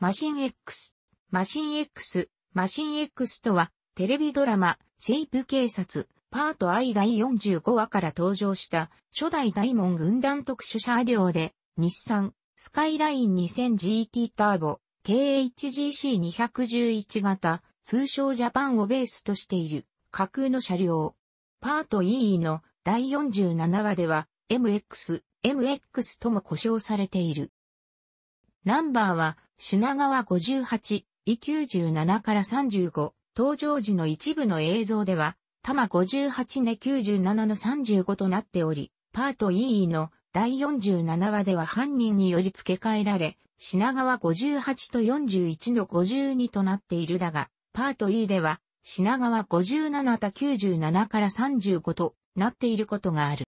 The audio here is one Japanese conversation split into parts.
マシン X。マシン X。マシン X とは、テレビドラマ、イプ警察、パート I 第45話から登場した初代大門軍団特殊車両で、日産、スカイライン 2000GT ターボ、KHGC211 型、通称ジャパンをベースとしている架空の車両。パート EE の第47話では MX、MX とも呼称されている。ナンバーは品川58、E97 から35、登場時の一部の映像では、玉58ね97の35となっており、パート EE の第47話では犯人により付け替えられ、品川58と41の52となっているだが、パート E では、品川57と97から35となっていることがある。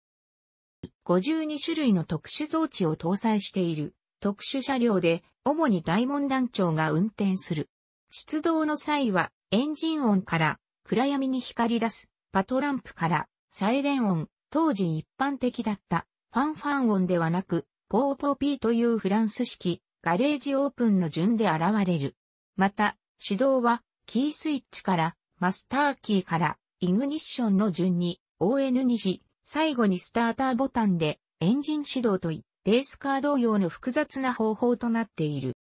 52種類の特殊装置を搭載している。特殊車両で、主に大門団長が運転する。出動の際は、エンジン音から暗闇に光り出すパトランプからサイレン音、当時一般的だったファンファン音ではなく、ポーポーピーというフランス式ガレージオープンの順で現れる。また、指導はキースイッチからマスターキーからイグニッションの順に ON にし、最後にスターターボタンでエンジン始動といっレースカー同様の複雑な方法となっている。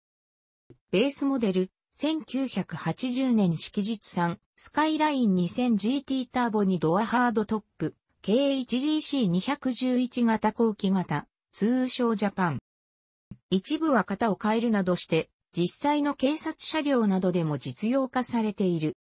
ベースモデル、1980年式日産、スカイライン 2000GT ターボにドアハードトップ、K1GC211 型後期型、通称ジャパン。一部は型を変えるなどして、実際の警察車両などでも実用化されている。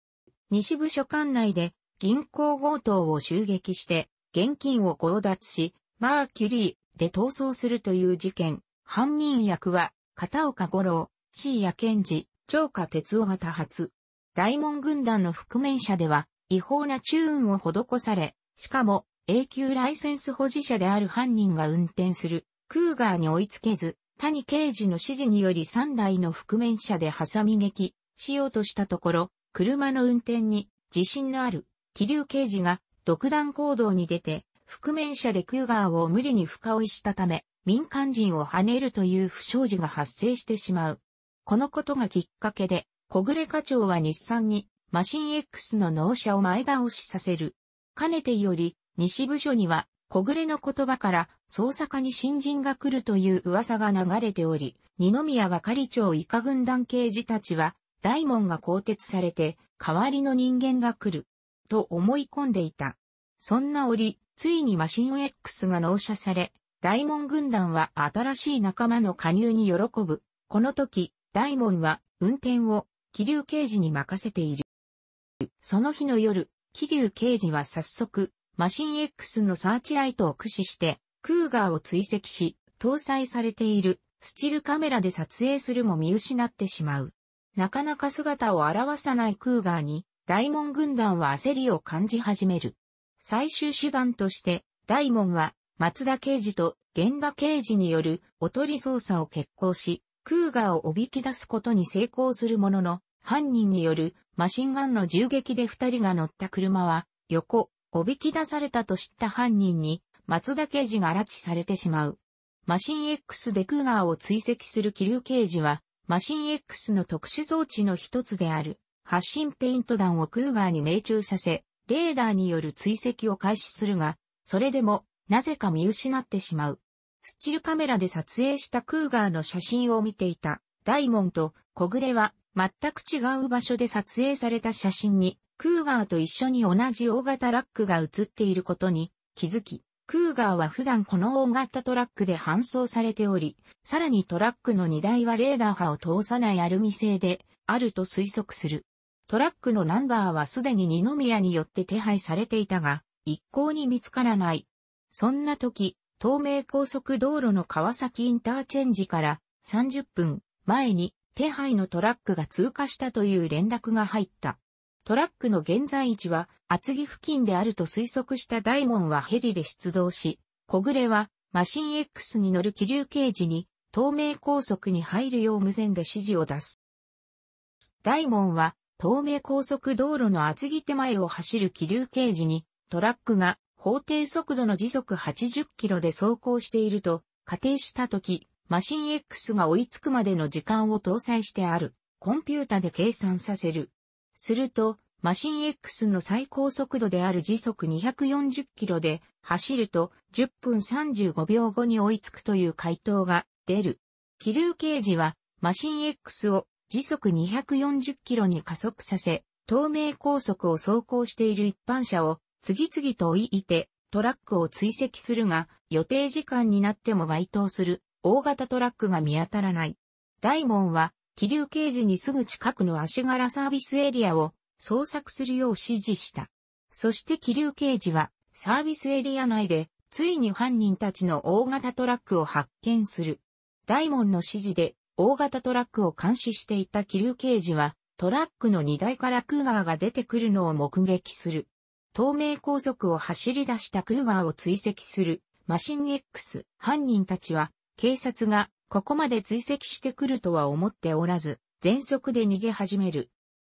西部署管内で銀行強盗を襲撃して、現金を強奪し、マーキュリー、って逃走するという事件。犯人役は、片岡五郎、椎谷健二、長家哲夫が多発。大門軍団の覆面者では、違法な中運を施され、しかも、永久ライセンス保持者である犯人が運転する、クーガーに追いつけず、谷刑事の指示により3台の覆面車で挟み撃しようとしたところ、車の運転に自信のある、気流刑事が独断行動に出て、覆面者でクーガーを無理に深追いしたため、民間人を跳ねるという不祥事が発生してしまう。このことがきっかけで、小暮課長は日産に、マシン X の納車を前倒しさせる。かねてより、西部署には、小暮の言葉から、捜査課に新人が来るという噂が流れており、二宮が狩長以下軍団刑事たちは、大門が更迭されて、代わりの人間が来る、と思い込んでいた。そんな折、ついにマシン X が納車され、大門軍団は新しい仲間の加入に喜ぶ。この時、大門は運転を桐生刑事に任せている。その日の夜、桐生刑事は早速、マシン X のサーチライトを駆使して、クーガーを追跡し、搭載されているスチルカメラで撮影するも見失ってしまう。なかなか姿を現さないクーガーに、大門軍団は焦りを感じ始める。最終手段として、大門は、松田刑事と源田刑事によるおとり捜査を決行し、クーガーをおびき出すことに成功するものの、犯人によるマシンガンの銃撃で二人が乗った車は、横、おびき出されたと知った犯人に、松田刑事が拉致されてしまう。マシン X でクーガーを追跡する気流刑事は、マシン X の特殊装置の一つである、発信ペイント弾をクーガーに命中させ、レーダーによる追跡を開始するが、それでも、なぜか見失ってしまう。スチルカメラで撮影したクーガーの写真を見ていた、大門と小暮は、全く違う場所で撮影された写真に、クーガーと一緒に同じ大型ラックが写っていることに気づき、クーガーは普段この大型トラックで搬送されており、さらにトラックの荷台はレーダー波を通さないアルミ製であると推測する。トラックのナンバーはすでに二宮によって手配されていたが、一向に見つからない。そんな時、東名高速道路の川崎インターチェンジから30分前に手配のトラックが通過したという連絡が入った。トラックの現在位置は厚木付近であると推測した大門はヘリで出動し、小暮はマシン X に乗る気流刑事に東名高速に入るよう無線で指示を出す。大門は東名高速道路の厚木手前を走る気流刑事に、トラックが法定速度の時速80キロで走行していると仮定したとき、マシン X が追いつくまでの時間を搭載してある、コンピュータで計算させる。すると、マシン X の最高速度である時速240キロで走ると10分35秒後に追いつくという回答が出る。気流刑事はマシン X を時速240キロに加速させ、東名高速を走行している一般車を次々と追いて、トラックを追跡するが、予定時間になっても該当する大型トラックが見当たらない。大門は、気流刑事にすぐ近くの足柄サービスエリアを捜索するよう指示した。そして気流刑事は、サービスエリア内で、ついに犯人たちの大型トラックを発見する。大門の指示で、大型トラックを監視していた気流刑事は、トラックの荷台からクーガーが出てくるのを目撃する。透明高速を走り出したクーガーを追跡するマシン X 犯人たちは警察がここまで追跡してくるとは思っておらず全速で逃げ始める。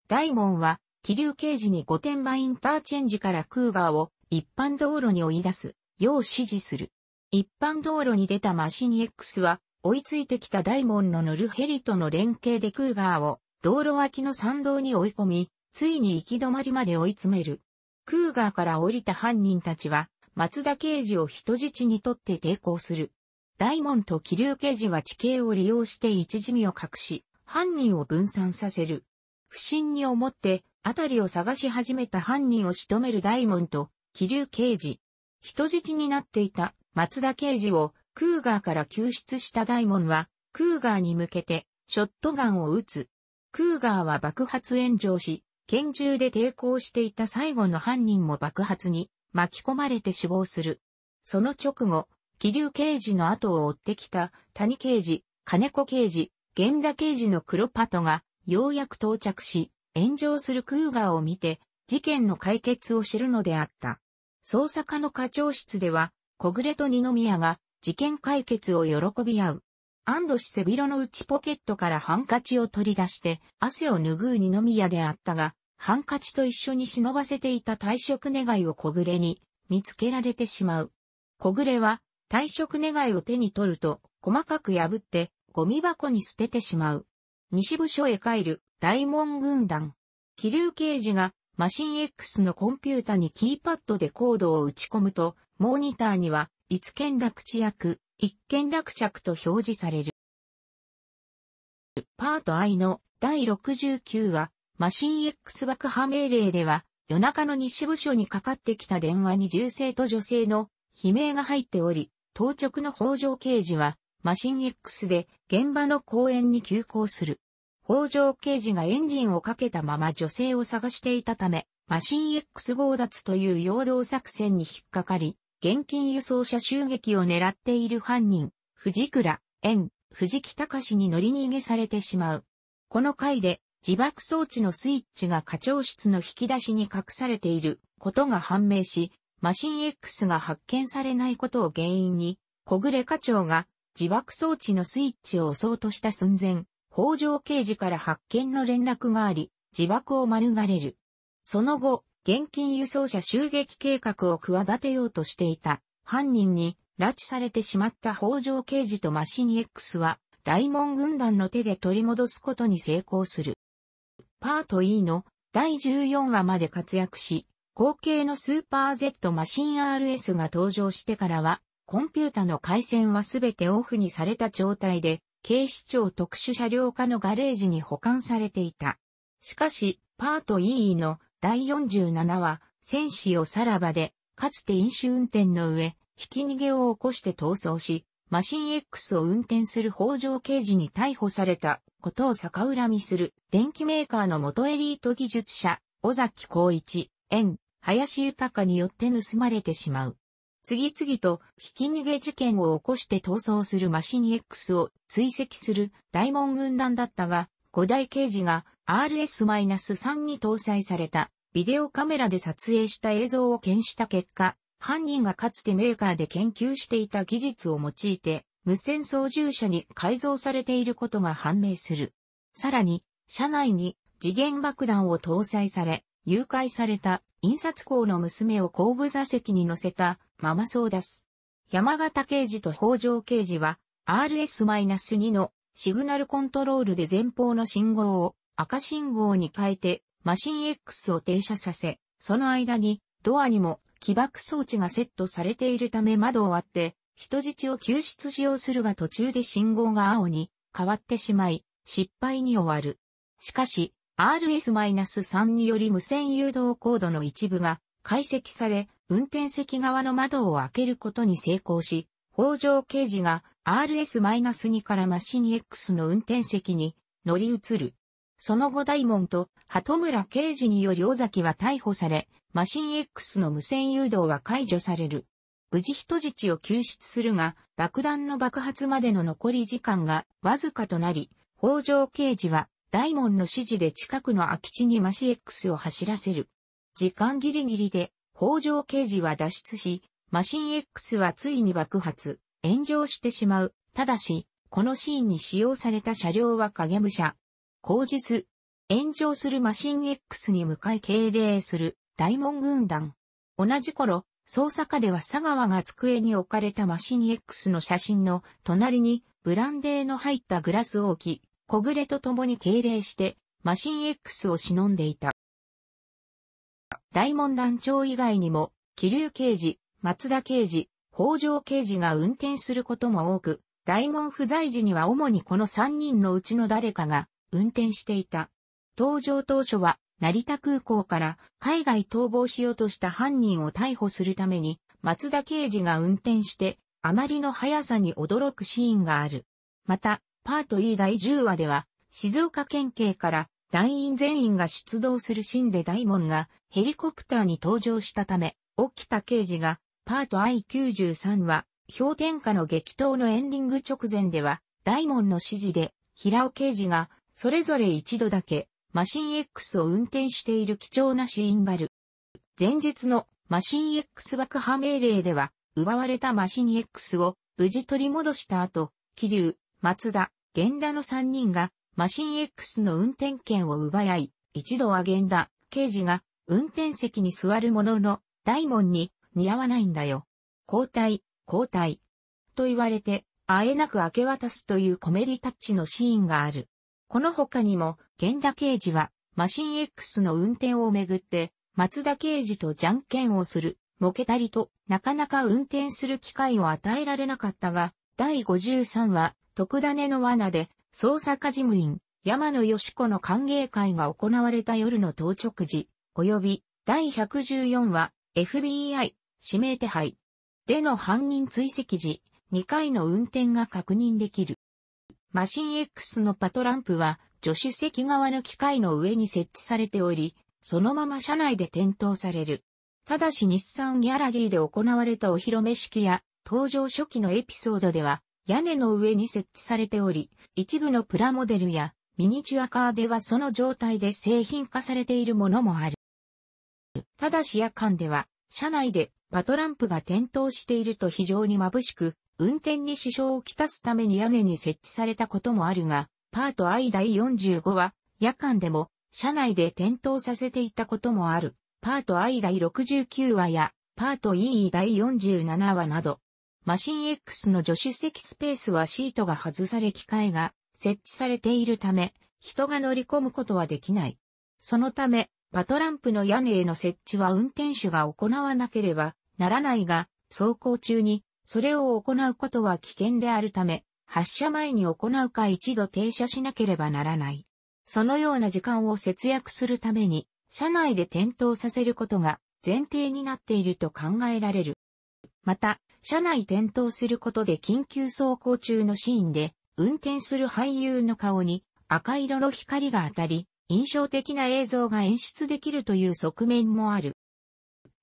大門は気流刑事に五点場インターチェンジからクーガーを一般道路に追い出すよう指示する。一般道路に出たマシン X は追いついてきた大門の乗るヘリとの連携でクーガーを道路脇の山道に追い込み、ついに行き止まりまで追い詰める。クーガーから降りた犯人たちは、松田刑事を人質にとって抵抗する。大門と気流刑事は地形を利用して一時身を隠し、犯人を分散させる。不審に思って、辺りを探し始めた犯人を仕留める大門と、気流刑事。人質になっていた松田刑事をクーガーから救出した大門は、クーガーに向けて、ショットガンを撃つ。クーガーは爆発炎上し、拳銃で抵抗していた最後の犯人も爆発に巻き込まれて死亡する。その直後、気流刑事の後を追ってきた谷刑事、金子刑事、源田刑事の黒パトがようやく到着し、炎上するクーガーを見て、事件の解決を知るのであった。捜査課の課長室では、小暮と二宮が事件解決を喜び合う。安堵し背広の内ポケットからハンカチを取り出して汗を拭う二宮であったが、ハンカチと一緒に忍ばせていた退職願を小暮に見つけられてしまう。小暮は退職願を手に取ると細かく破ってゴミ箱に捨ててしまう。西部署へ帰る大門軍団。気流刑事がマシン X のコンピュータにキーパッドでコードを打ち込むと、モニターには一見落着役、一見落着と表示される。パート I の第69話、マシン X 爆破命令では、夜中の西部署にかかってきた電話に銃声と女性の悲鳴が入っており、当直の北条刑事は、マシン X で現場の公園に急行する。北条刑事がエンジンをかけたまま女性を探していたため、マシン X 強奪という陽動作戦に引っかかり、現金輸送車襲撃を狙っている犯人、藤倉、円、藤木隆に乗り逃げされてしまう。この回で自爆装置のスイッチが課長室の引き出しに隠されていることが判明し、マシン X が発見されないことを原因に、小暮課長が自爆装置のスイッチを押そうとした寸前、北条刑事から発見の連絡があり、自爆を免れる。その後、現金輸送車襲撃計画を企てようとしていた犯人に拉致されてしまった北条刑事とマシニ X は大門軍団の手で取り戻すことに成功する。パート E の第14話まで活躍し、後継のスーパー Z マシン RS が登場してからは、コンピュータの回線はすべてオフにされた状態で、警視庁特殊車両課のガレージに保管されていた。しかし、パート E の第47話、戦士をさらばで、かつて飲酒運転の上、ひき逃げを起こして逃走し、マシン X を運転する北条刑事に逮捕されたことを逆恨みする電機メーカーの元エリート技術者、尾崎光一、縁、林豊によって盗まれてしまう。次々とひき逃げ事件を起こして逃走するマシン X を追跡する大門軍団だったが、五大刑事が RS-3 に搭載されたビデオカメラで撮影した映像を検した結果、犯人がかつてメーカーで研究していた技術を用いて、無線操縦者に改造されていることが判明する。さらに、車内に次元爆弾を搭載され、誘拐された印刷工の娘を後部座席に乗せたママそうです。山形刑事と北条刑事は RS-2 のシグナルコントロールで前方の信号を赤信号に変えてマシン X を停車させ、その間にドアにも起爆装置がセットされているため窓を割って人質を救出しようするが途中で信号が青に変わってしまい失敗に終わる。しかし RS-3 により無線誘導コードの一部が解析され、運転席側の窓を開けることに成功し、北条刑事が RS-2 からマシン X の運転席に乗り移る。その後大門と鳩村刑事により尾崎は逮捕され、マシン X の無線誘導は解除される。無事人質を救出するが、爆弾の爆発までの残り時間がわずかとなり、北条刑事は大門の指示で近くの空き地にマシ X を走らせる。時間ギリギリで北条刑事は脱出し、マシン X はついに爆発、炎上してしまう。ただし、このシーンに使用された車両は影武者、口実、炎上するマシン X に向かい敬礼する大門軍団。同じ頃、捜査課では佐川が机に置かれたマシン X の写真の隣にブランデーの入ったグラスを置き、小暮と共に敬礼してマシン X を忍んでいた。大門団長以外にも、気流刑事、松田刑事、北条刑事が運転することも多く、大門不在時には主にこの三人のうちの誰かが運転していた。登場当初は、成田空港から海外逃亡しようとした犯人を逮捕するために、松田刑事が運転して、あまりの速さに驚くシーンがある。また、パート E 第10話では、静岡県警から団員全員が出動するシーンで大門がヘリコプターに登場したため、沖田刑事がパート I93 は氷点下の激闘のエンディング直前では大門の指示で平尾刑事がそれぞれ一度だけ、マシン X を運転している貴重なシーンバル。前述のマシン X 爆破命令では、奪われたマシン X を無事取り戻した後、桐生、松田、源田の3人が、マシン X の運転権を奪い合い、一度は源田、刑事が、運転席に座るものの、大門に、似合わないんだよ。交代、交代。と言われて、あえなく明け渡すというコメディタッチのシーンがある。この他にも、源田刑事は、マシン X の運転をめぐって、松田刑事とじゃんけんをする、もケたりと、なかなか運転する機会を与えられなかったが、第53話、徳種の罠で、捜査課事務員、山野義子の歓迎会が行われた夜の当直時、及び、第114話、FBI、指名手配。での犯人追跡時、2回の運転が確認できる。マシン X のパトランプは、助手席側の機械の上に設置されており、そのまま車内で点灯される。ただし日産ギャラリーで行われたお披露目式や、登場初期のエピソードでは、屋根の上に設置されており、一部のプラモデルやミニチュアカーではその状態で製品化されているものもある。ただし夜間では、車内でパトランプが点灯していると非常に眩しく、運転に支障をきたすために屋根に設置されたこともあるが、パート I 第45は、夜間でも、車内で点灯させていたこともある。パート I 第69話や、パート E 第47話など、マシン X の助手席スペースはシートが外され機械が設置されているため、人が乗り込むことはできない。そのため、パトランプの屋根への設置は運転手が行わなければならないが、走行中にそれを行うことは危険であるため、発射前に行うか一度停車しなければならない。そのような時間を節約するために、車内で点灯させることが前提になっていると考えられる。また、車内点灯することで緊急走行中のシーンで、運転する俳優の顔に赤色の光が当たり、印象的な映像が演出できるという側面もある。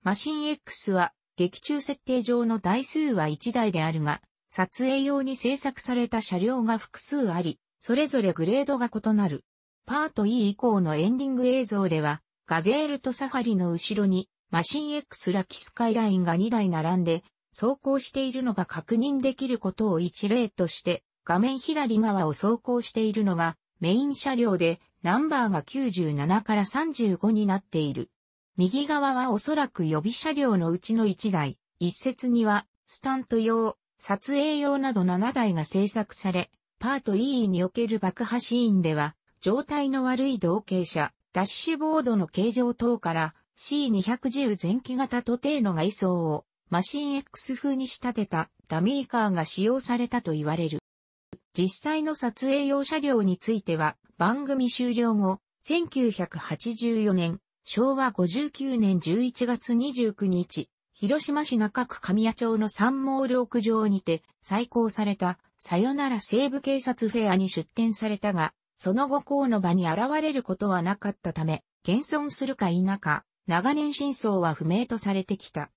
マシン X は劇中設定上の台数は1台であるが、撮影用に制作された車両が複数あり、それぞれグレードが異なる。パート E 以降のエンディング映像では、ガゼールとサファリの後ろに、マシン X ラキスカイラインが2台並んで、走行しているのが確認できることを一例として、画面左側を走行しているのがメイン車両で、ナンバーが97から35になっている。右側はおそらく予備車両のうちの1台、一節には、スタント用、撮影用など7台が製作され、パート E における爆破シーンでは、状態の悪い同型車、ダッシュボードの形状等から C210 前期型と程度が位相をマシン X 風に仕立てたダミーカーが使用されたと言われる。実際の撮影用車両については番組終了後1984年昭和59年11月29日、広島市中区神谷町の三毛料場上にて、再興された、さよなら西部警察フェアに出展されたが、その後校の場に現れることはなかったため、現存するか否か、長年真相は不明とされてきた。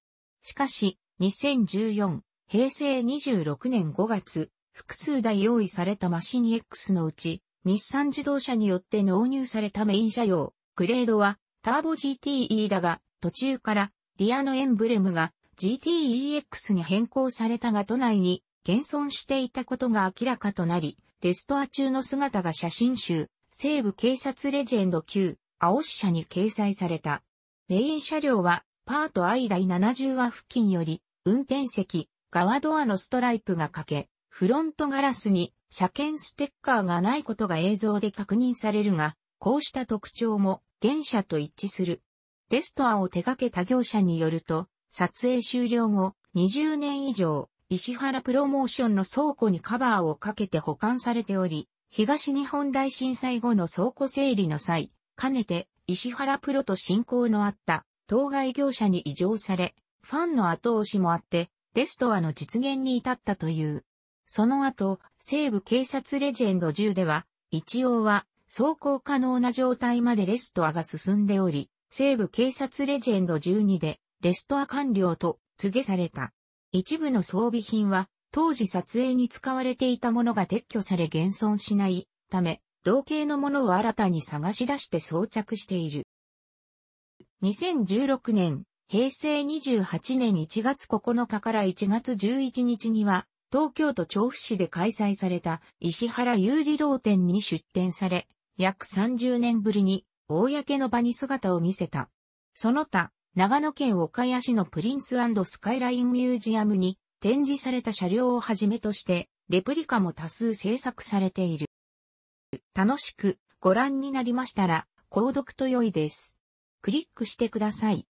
しかし、2014、平成26年5月、複数台用意されたマシン X のうち、日産自動車によって納入されたメイン車用、グレードはターボ GTE だが、途中からリアのエンブレムが GTEX に変更されたが都内に現存していたことが明らかとなり、レストア中の姿が写真集、西部警察レジェンド級、青支社に掲載された。メイン車両は、パート I 第70話付近より、運転席、側ドアのストライプが欠け、フロントガラスに車検ステッカーがないことが映像で確認されるが、こうした特徴も電社と一致する。レストアを手掛けた業者によると、撮影終了後、20年以上、石原プロモーションの倉庫にカバーをかけて保管されており、東日本大震災後の倉庫整理の際、かねて石原プロと親交のあった当該業者に移譲され、ファンの後押しもあって、レストアの実現に至ったという。その後、西部警察レジェンド10では、一応は走行可能な状態までレストアが進んでおり、西部警察レジェンド12でレストア完了と告げされた。一部の装備品は当時撮影に使われていたものが撤去され現存しないため、同型のものを新たに探し出して装着している。2016年、平成28年1月9日から1月11日には、東京都調布市で開催された石原裕次郎店に出展され、約30年ぶりに、公の場に姿を見せた。その他、長野県岡谷市のプリンススカイラインミュージアムに展示された車両をはじめとして、レプリカも多数制作されている。楽しくご覧になりましたら、購読と良いです。クリックしてください。